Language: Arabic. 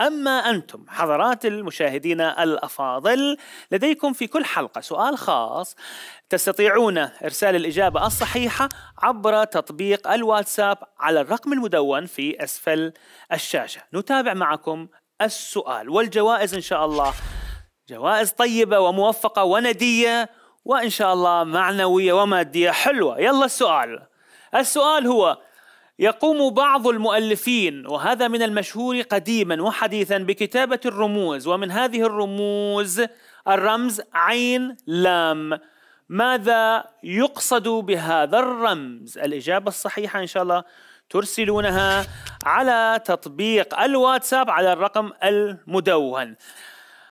أما أنتم حضرات المشاهدين الأفاضل لديكم في كل حلقة سؤال خاص تستطيعون إرسال الإجابة الصحيحة عبر تطبيق الواتساب على الرقم المدون في أسفل الشاشة نتابع معكم السؤال والجوائز إن شاء الله جوائز طيبة وموفقة وندية وإن شاء الله معنوية ومادية حلوة يلا السؤال السؤال هو يقوم بعض المؤلفين وهذا من المشهور قديما وحديثا بكتابة الرموز ومن هذه الرموز الرمز عين لام ماذا يقصد بهذا الرمز؟ الإجابة الصحيحة إن شاء الله ترسلونها على تطبيق الواتساب على الرقم المدون